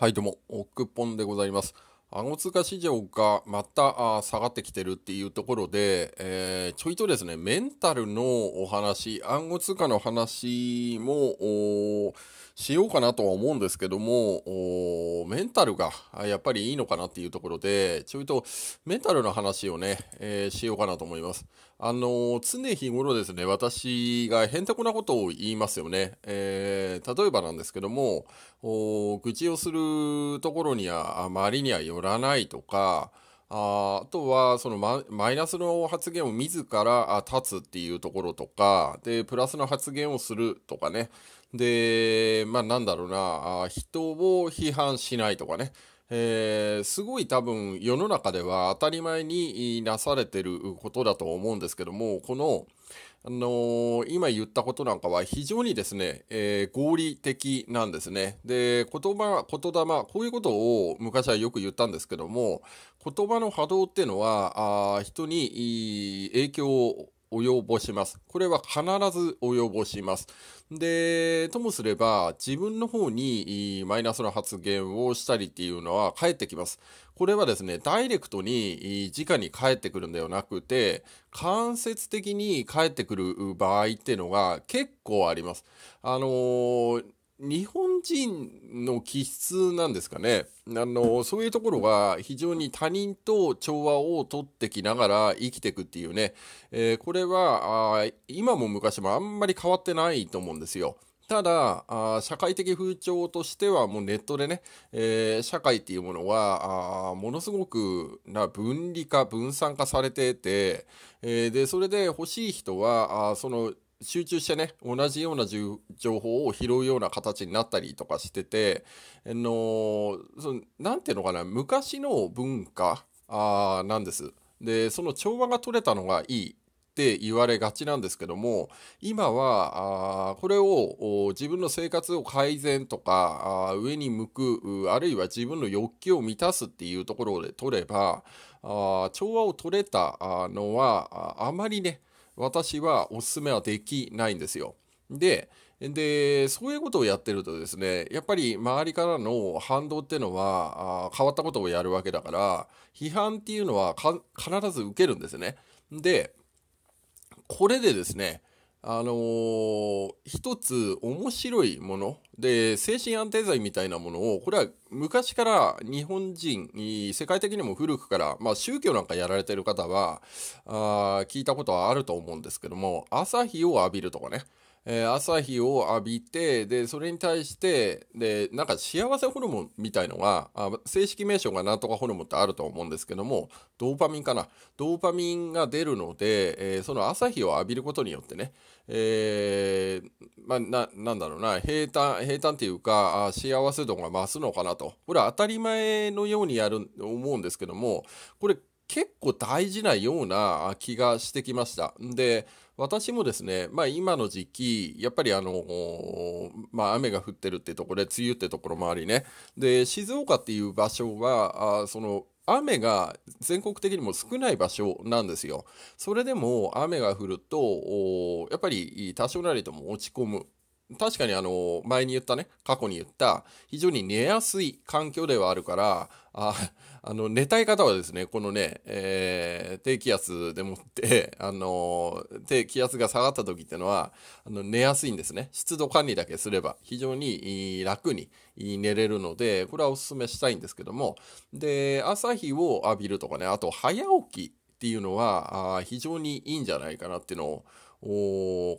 はい、どうも、オックポンでございます。暗号通貨市場がまた下がってきてるっていうところで、えー、ちょいとですね、メンタルのお話、暗号通貨の話もしようかなとは思うんですけども、メンタルがやっぱりいいのかなっていうところで、ちょいとメンタルの話をね、えー、しようかなと思います。あの、常日頃ですね、私がへんてこなことを言いますよね。えー、例えばなんですけども、愚痴をするところにはあまりには寄らないとか、ああとは、そのマ、マイナスの発言を自ら立つっていうところとか、で、プラスの発言をするとかね。で、まあなんだろうな、人を批判しないとかね。えー、すごい多分世の中では当たり前になされてることだと思うんですけども、この、あのー、今言ったことなんかは非常にですね、えー、合理的なんですね。で、言葉、言霊、こういうことを昔はよく言ったんですけども、言葉の波動っていうのは、あ人に影響を及ぼします。これは必ず及ぼします。で、ともすれば自分の方にマイナスの発言をしたりっていうのは返ってきます。これはですね、ダイレクトに直に返ってくるんではなくて、間接的に返ってくる場合っていうのが結構あります。あのー日本人の気質なんですかねあのそういうところが非常に他人と調和をとってきながら生きていくっていうね、えー、これはあ今も昔もあんまり変わってないと思うんですよ。ただあ、社会的風潮としてはもうネットでね、えー、社会っていうものは、あものすごくな分離化、分散化されてて、えー、で、それで欲しい人は、あその集中してね同じような情報を拾うような形になったりとかしててあの何ていうのかな昔の文化あなんです。でその調和が取れたのがいいって言われがちなんですけども今はあこれを自分の生活を改善とかあ上に向くあるいは自分の欲求を満たすっていうところで取ればあ調和を取れたのはあまりね私はおすすめはできないんですよ。で、で、そういうことをやってるとですね、やっぱり周りからの反動っていうのは、あ変わったことをやるわけだから、批判っていうのは必ず受けるんですね。で、これでですね、あのー、一つ面白いもので、精神安定剤みたいなものを、これは昔から日本人、世界的にも古くから、まあ宗教なんかやられてる方は、あ聞いたことはあると思うんですけども、朝日を浴びるとかね、えー、朝日を浴びて、で、それに対して、で、なんか幸せホルモンみたいのが、あ正式名称がなんとかホルモンってあると思うんですけども、ドーパミンかな。ドーパミンが出るので、えー、その朝日を浴びることによってね、えー、まあ、な、なんだろうな、平坦、平坦っていうか、あ幸せ度が増すのかなと。これ当たり前のようにやる、思うんですけども、これ結構大事なような気がしてきました。で、私もですね、まあ今の時期、やっぱりあの、まあ雨が降ってるってところで、梅雨ってところもありね。で、静岡っていう場所は、あその、雨が全国的にも少ない場所なんですよ。それでも雨が降ると、やっぱり多少なりとも落ち込む。確かにあの、前に言ったね、過去に言った、非常に寝やすい環境ではあるから、ああの、寝たい方はですね、このね、えー、低気圧でもって、あの、低気圧が下がった時ってのは、あの、寝やすいんですね。湿度管理だけすれば、非常に楽に寝れるので、これはお勧めしたいんですけども、で、朝日を浴びるとかね、あと早起きっていうのは、あ非常にいいんじゃないかなっていうのを、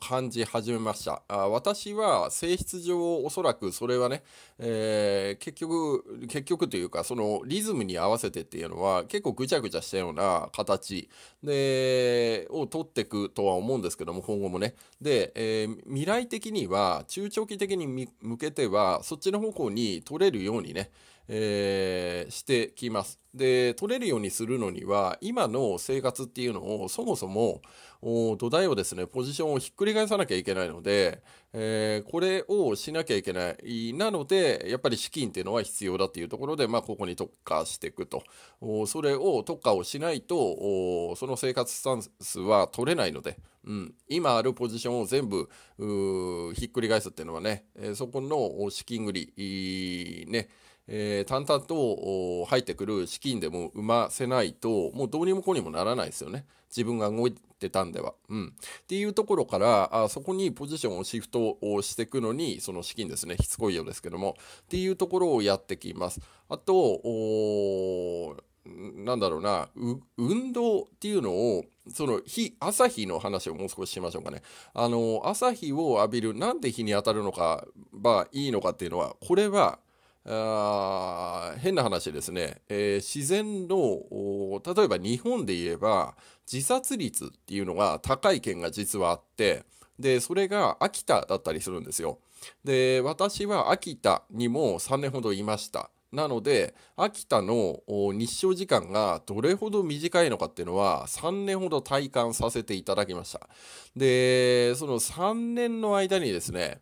感じ始めました。私は性質上おそらくそれはね、えー、結局、結局というかそのリズムに合わせてっていうのは結構ぐちゃぐちゃしたような形で、を取っていくとは思うんですけども今後もね。で、えー、未来的には中長期的に向けてはそっちの方向に取れるようにね、えー、してきます。で、取れるようにするのには、今の生活っていうのをそもそも土台をですね、ポジションをひっくり返さなきゃいけないので、えー、これをしなきゃいけない。なので、やっぱり資金っていうのは必要だっていうところで、まあ、ここに特化していくと。それを特化をしないと、その生活スタンスは取れないので、うん、今あるポジションを全部ひっくり返すっていうのはね、そこの資金繰り、ね、えー、淡々と入ってくる資金でも生ませないと、もうどうにもこうにもならないですよね。自分が動いてたんでは。うん。っていうところから、あそこにポジションをシフトをしていくのに、その資金ですね、しつこいようですけども、っていうところをやってきます。あと、なんだろうな、運動っていうのを、その日、朝日の話をもう少ししましょうかね。あの、朝日を浴びる、なんで日に当たるのか、ばいいのかっていうのは、これは、あ変な話ですね、えー、自然の例えば日本で言えば自殺率っていうのが高い県が実はあってでそれが秋田だったりするんですよで私は秋田にも3年ほどいましたなので秋田の日照時間がどれほど短いのかっていうのは3年ほど体感させていただきましたでその3年の間にですね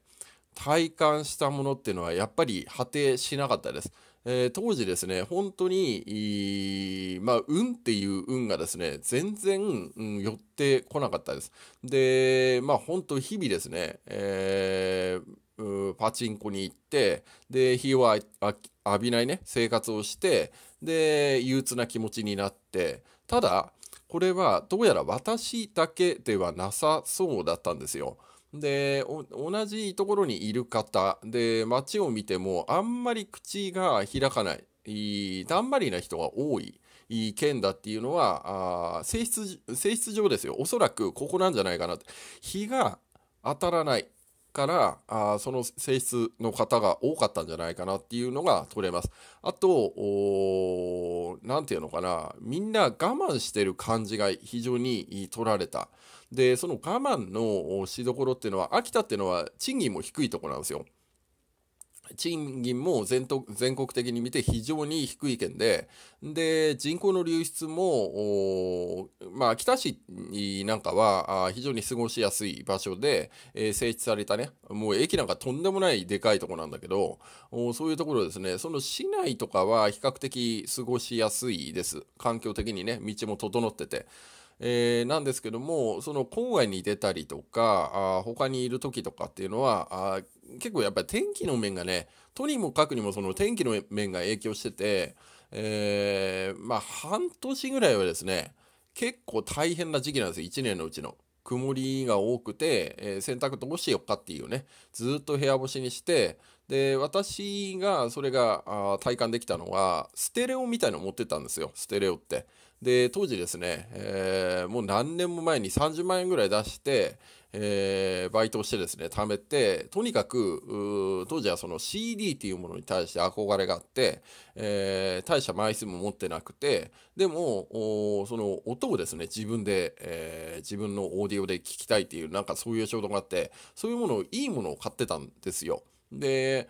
体感したものっていうのはやっぱり果てしなかったです。えー、当時ですね、本当に、まあ、運っていう運がですね、全然、うん、寄ってこなかったです。で、まあ、本当日々ですね、えー、パチンコに行って、で、日は浴びないね、生活をして、で、憂鬱な気持ちになって、ただ、これはどうやら私だけではなさそうだったんですよ。で、同じところにいる方、で、街を見ても、あんまり口が開かない、だんまりな人が多い。いい県だっていうのは、あ性質、性質上ですよ。おそらくここなんじゃないかなっ日が当たらないから、あその性質の方が多かったんじゃないかなっていうのが取れます。あと、何て言うのかな。みんな我慢してる感じが非常に取られた。で、その我慢のしどころっていうのは、秋田っていうのは賃金も低いところなんですよ。賃金も全国的に見て非常に低い県で、で、人口の流出も、まあ、秋田市なんかは非常に過ごしやすい場所で、えー、整地されたね、もう駅なんかとんでもないでかいとこなんだけど、そういうところですね、その市内とかは比較的過ごしやすいです。環境的にね、道も整ってて。えー、なんですけどもその郊外に出たりとかあ他にいる時とかっていうのはあ結構やっぱり天気の面がねとにもかくにもその天気の面が影響してて、えー、まあ半年ぐらいはですね結構大変な時期なんですよ1年のうちの。曇りが多くて、えー、洗濯どうしようかっていうねずっと部屋干しにしてで私がそれが体感できたのはステレオみたいの持ってたんですよステレオって。で、当時ですね、えー、もう何年も前に30万円ぐらい出して、えー、バイトをしてですね、貯めて、とにかく、当時はその CD っていうものに対して憧れがあって、えー、大した枚数も持ってなくて、でも、その音をですね、自分で、えー、自分のオーディオで聞きたいっていう、なんかそういう衝動があって、そういうものを、いいものを買ってたんですよ。で、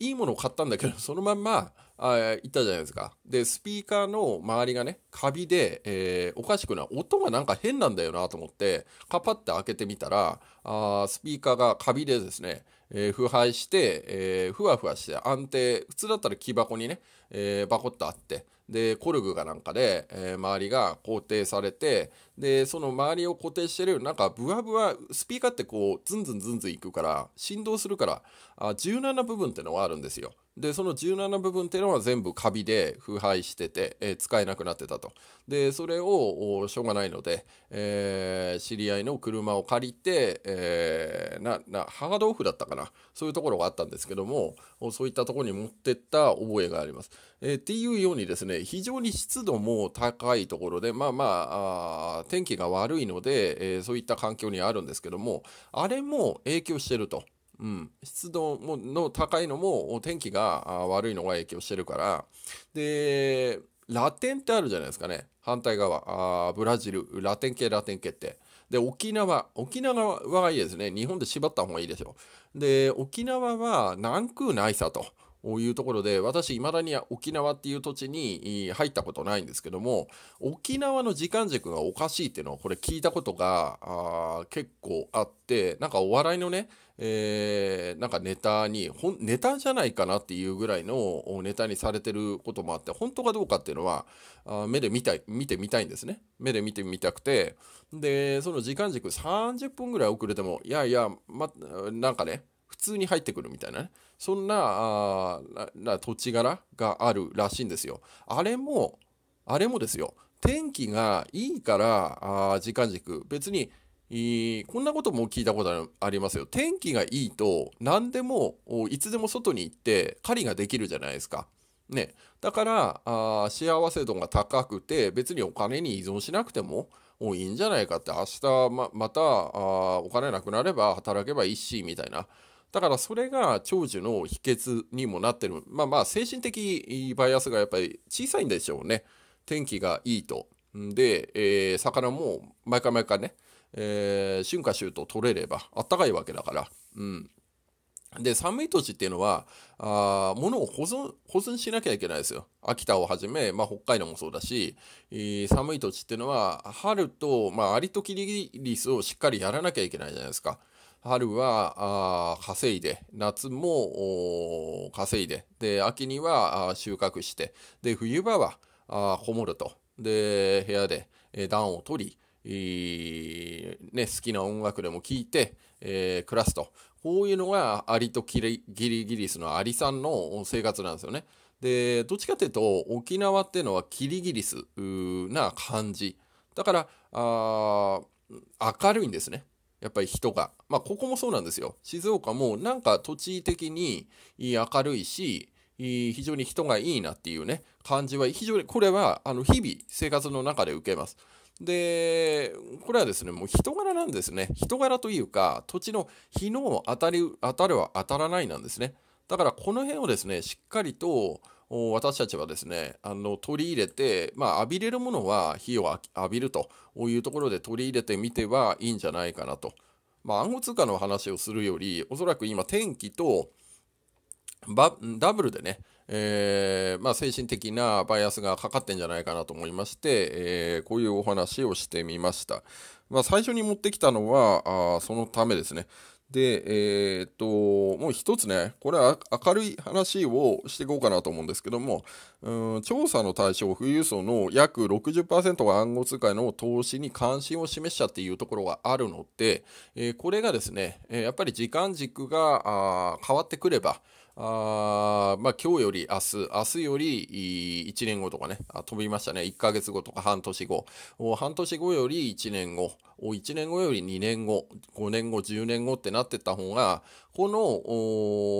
いいものを買ったんだけど、そのまんま、あ言ったじゃないですか。で、スピーカーの周りがね、カビで、えー、おかしくない。音がなんか変なんだよなと思って、カパって開けてみたら、あスピーカーがカビでですね、えー、腐敗して、えー、ふわふわして安定、普通だったら木箱にね、えー、バコッとあって、で、コルグがなんかで、えー、周りが固定されて、で、その周りを固定してる、なんかブワブワ、スピーカーってこう、ズンズンズンズンいくから、振動するから、あ柔軟な部分ってのはあるんですよ。でその17部分っていうのは全部カビで腐敗してて、えー、使えなくなってたとでそれをしょうがないので、えー、知り合いの車を借りて、えー、ななハードオフだったかなそういうところがあったんですけどもそういったところに持ってった覚えがあります、えー、っていうようにですね非常に湿度も高いところでまあまあ天気が悪いので、えー、そういった環境にあるんですけどもあれも影響してるとうん、湿度の高いのも天気が悪いのが影響してるからでラテンってあるじゃないですかね反対側あブラジルラテン系ラテン系ってで沖縄沖縄はいいですね日本で縛った方がいいでしょで沖縄は南空ないさというところで、私、未だに沖縄っていう土地に入ったことないんですけども、沖縄の時間軸がおかしいっていうのは、これ聞いたことが、結構あって、なんかお笑いのね、えー、なんかネタに、ほん、ネタじゃないかなっていうぐらいのネタにされてることもあって、本当かどうかっていうのは、あ目で見たい、見てみたいんですね。目で見てみたくて、で、その時間軸30分ぐらい遅れても、いやいや、ま、なんかね、通に入ってくるみたいなねそんなな土地柄があるらしいんですよあれもあれもですよ天気がいいからあ時間軸別にこんなことも聞いたことありますよ。天気がいいと何でもいつでも外に行って狩りができるじゃないですか。ね、だからあ幸せ度が高くて別にお金に依存しなくてもいいんじゃないかって明日ままたあお金なくなれば働けばいいしみたいなだからそれが長寿の秘訣にもなってる。まあまあ精神的バイアスがやっぱり小さいんでしょうね。天気がいいと。で、えー、魚も毎回毎回ね、えー、春夏秋冬取れればあったかいわけだから。うん。で、寒い土地っていうのは、あ物を保存、保存しなきゃいけないですよ。秋田をはじめ、まあ、北海道もそうだし、えー、寒い土地っていうのは、春と、まあ、アリとキリギリスをしっかりやらなきゃいけないじゃないですか。春は稼いで、夏も稼いで、で、秋には収穫して、で、冬場はこもると。で、部屋で暖を取り、えいね、好きな音楽でも聴いて、えー、暮らすと。こういうのがアリとキリギリスのアリさんの生活なんですよね。で、どっちかっていうと、沖縄っていうのはキリギリスな感じ。だから、あ明るいんですね。やっぱり人が。まあ、ここもそうなんですよ。静岡もなんか土地的に明るいし、非常に人がいいなっていうね、感じは非常に、これはあの日々生活の中で受けます。で、これはですね、もう人柄なんですね。人柄というか、土地の日の当たり、当たるは当たらないなんですね。だからこの辺をですね、しっかりと、私たちはですねあの取り入れて、まあ、浴びれるものは火を浴びるというところで取り入れてみてはいいんじゃないかなと。まあ、暗号通貨の話をするよりおそらく今天気とダブルでね、えー、まあ、精神的なバイアスがかかってんじゃないかなと思いまして、えー、こういうお話をしてみました。まあ、最初に持ってきたのはあそのためですね。で、えー、っと、もう一つね、これは明るい話をしていこうかなと思うんですけども、うん、調査の対象、富裕層の約60%が暗号通貨の投資に関心を示したっていうところがあるので、えー、これがですね、えー、やっぱり時間軸が変わってくれば、あまあ、今日より明日、明日より1年後とかね、飛びましたね、1ヶ月後とか半年後、半年後より1年後、1年後より2年後、5年後、10年後ってなってった方が、こ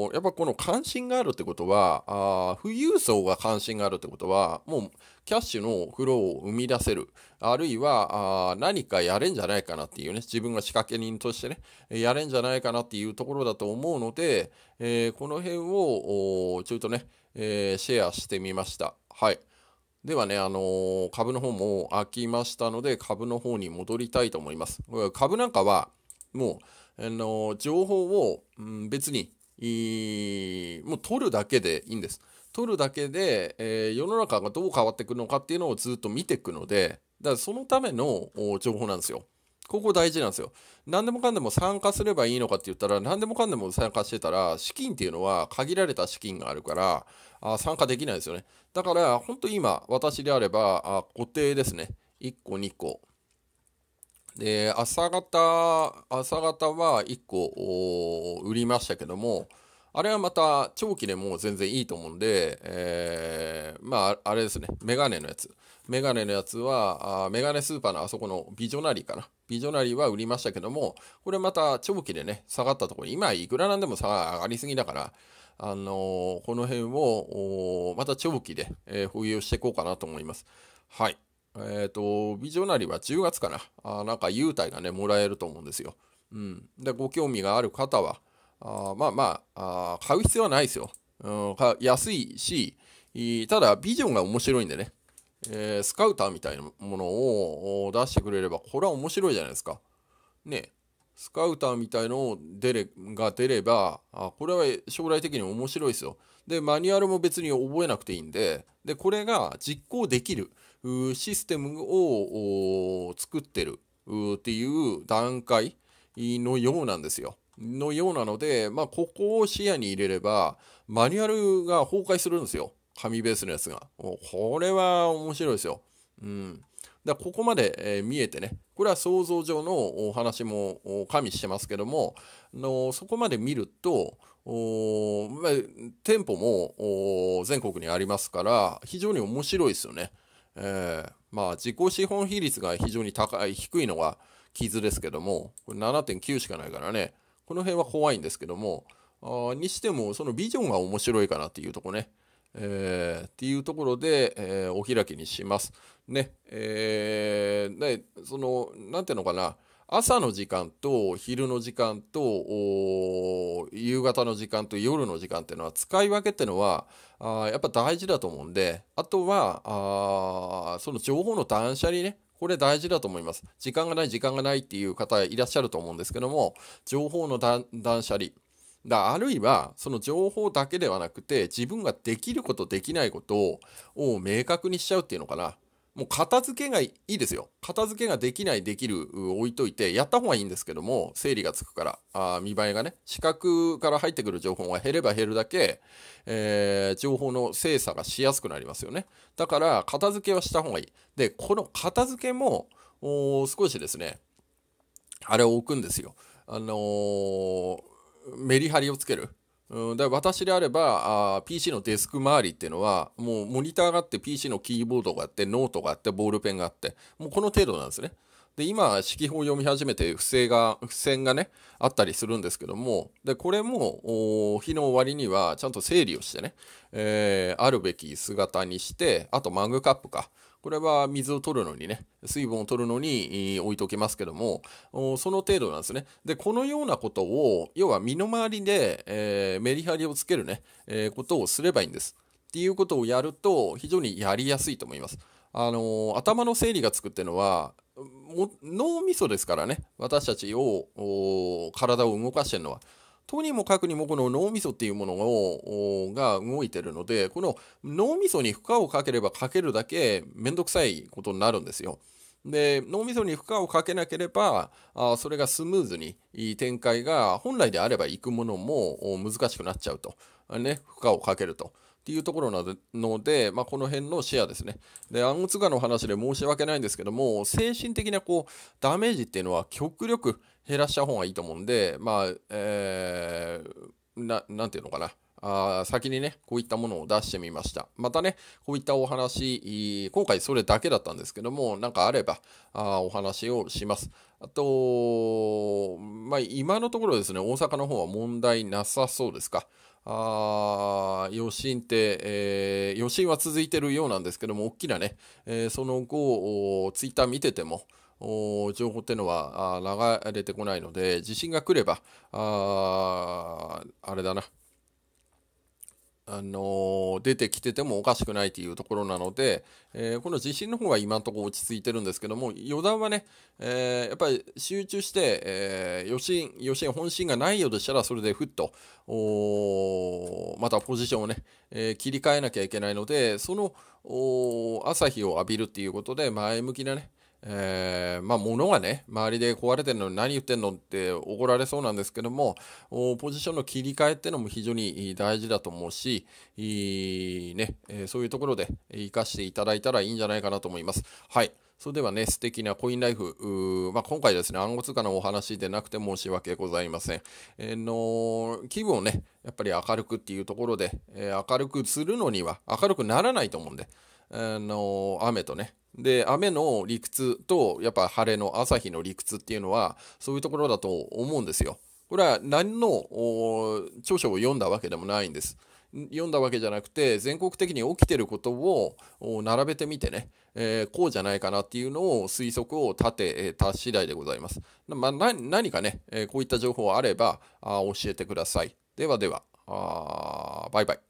の、やっぱこの関心があるってことは、富裕層が関心があるってことは、もうキャッシュのフローを生み出せる。あるいは、何かやれんじゃないかなっていうね、自分が仕掛け人としてね、やれんじゃないかなっていうところだと思うので、えー、この辺を、ちょっとね、えー、シェアしてみました。はい。ではね、あのー、株の方も開きましたので、株の方に戻りたいと思います。株なんかは、もう、あのー、情報を、うん、別に、もう取るだけでいいんです。取るだけで、えー、世の中がどう変わっていくのかっていうのをずっと見ていくので、だからそのための情報なんですよ。ここ大事なんですよ。何でもかんでも参加すればいいのかって言ったら、何でもかんでも参加してたら、資金っていうのは限られた資金があるから、あ参加できないですよね。だから、本当今、私であれば、あ固定ですね。1個、2個。で、朝方、朝方は1個売りましたけども、あれはまた長期でも全然いいと思うんで、えー、まあ、あれですね、メガネのやつ。メガネのやつは、あメガネスーパーのあそこのビジョナリーかな。ビジョナリーは売りましたけども、これまた長期でね、下がったところ、今いくらなんでも下がりすぎだから、あのー、この辺を、また長期で、えー、保有していこうかなと思います。はい。えっ、ー、と、ビジョナリーは10月かな。あなんか優待がね、もらえると思うんですよ。うん。で、ご興味がある方は、あまあまああ、買う必要はないですよ。うん、安いし、ただビジョンが面白いんでね。えー、スカウターみたいなものを出してくれれば、これは面白いじゃないですか。ね。スカウターみたいのを出れが出ればあ、これは将来的に面白いですよ。で、マニュアルも別に覚えなくていいんで、で、これが実行できるシステムを作ってるっていう段階のようなんですよ。のようなので、まあ、ここを視野に入れれば、マニュアルが崩壊するんですよ。紙ベースのやつが。これは面白いですよ。うん。だここまで、えー、見えてね、これは想像上のお話も加味してますけども、のそこまで見ると、おまあ、店舗も全国にありますから、非常に面白いですよね。えー、まあ、自己資本比率が非常に高い、低いのが傷ですけども、これ7.9しかないからね、この辺は怖いんですけども、あにしても、そのビジョンが面白いかなっていうとこね。えー、っていうところで、えー、お開きにします。ね、えー、ね、その、なんていうのかな、朝の時間と昼の時間と夕方の時間と夜の時間っていうのは使い分けっていうのはあやっぱ大事だと思うんであとはあその情報の断捨離ねこれ大事だと思います。時間がない、時間がないっていう方いらっしゃると思うんですけども、情報の断捨離。だあるいはその情報だけではなくて自分ができることできないことを明確にしちゃうっていうのかなもう片付けがいいですよ。片付けができない、できる、置いといて、やった方がいいんですけども、整理がつくから、あ見栄えがね、視覚から入ってくる情報が減れば減るだけ、えー、情報の精査がしやすくなりますよね。だから、片付けはした方がいい。で、この片付けも、少しですね、あれを置くんですよ。あのーメリハリをつける。うん、だ私であればあ PC のデスク周りっていうのはもうモニターがあって PC のキーボードがあってノートがあってボールペンがあってもうこの程度なんですね。で今式法を読み始めて不正が付箋がねあったりするんですけどもでこれも日の終わりにはちゃんと整理をしてね、えー、あるべき姿にしてあとマグカップかこれは水を取るのにね、水分を取るのに置いておきますけども、その程度なんですね。で、このようなことを、要は身の回りで、えー、メリハリをつけるね、えー、ことをすればいいんです。っていうことをやると、非常にやりやすいと思います。あのー、頭の整理がつくっていうのは、脳みそですからね、私たちを、体を動かしてるのは。とにもかくにもこの脳みそっていうものをが動いてるので、この脳みそに負荷をかければかけるだけめんどくさいことになるんですよ。で脳みそに負荷をかけなければあそれがスムーズに展開が本来であればいくものも難しくなっちゃうと、ね、負荷をかけるとていうところなので、まあ、この辺のシェアですね。で、暗号通貨の話で申し訳ないんですけども、精神的なこうダメージっていうのは極力減らした方がいいと思うんで、まあ、えー、な、なんていうのかな。あ先にね、こういったものを出してみました。またね、こういったお話、今回それだけだったんですけども、なんかあれば、あお話をします。あと、まあ、今のところですね、大阪の方は問題なさそうですか。あ余震って、えー、余震は続いてるようなんですけども、大きなね、えー、その後、ツイッター見てても、情報っていうのは流れてこないので、地震が来れば、ああれだな、あの出てきててもおかしくないというところなので、えー、この地震の方は今のところ落ち着いてるんですけども余談はね、えー、やっぱり集中して、えー、余震余震本震がないようでしたらそれでふっとまたポジションをね、えー、切り替えなきゃいけないのでその朝日を浴びるっていうことで前向きなねえー、まあ、物がね、周りで壊れてるのに何言ってんのって怒られそうなんですけども、ポジションの切り替えってのも非常に大事だと思うし、いいね、えー、そういうところで生かしていただいたらいいんじゃないかなと思います。はい。それではね、素敵なコインライフ、まあ、今回ですね、暗号通貨のお話でなくて申し訳ございません。えー、の気分をね、やっぱり明るくっていうところで、えー、明るくするのには明るくならないと思うんで、あの雨とねで雨の理屈とやっぱ晴れの朝日の理屈っていうのはそういうところだと思うんですよ。これは何の著書を読んだわけでもないんです。読んだわけじゃなくて全国的に起きてることを並べてみてね、えー、こうじゃないかなっていうのを推測を立てた次第でございます。まあ、何かね、えこういった情報あればあ教えてください。ではでは、あバイバイ。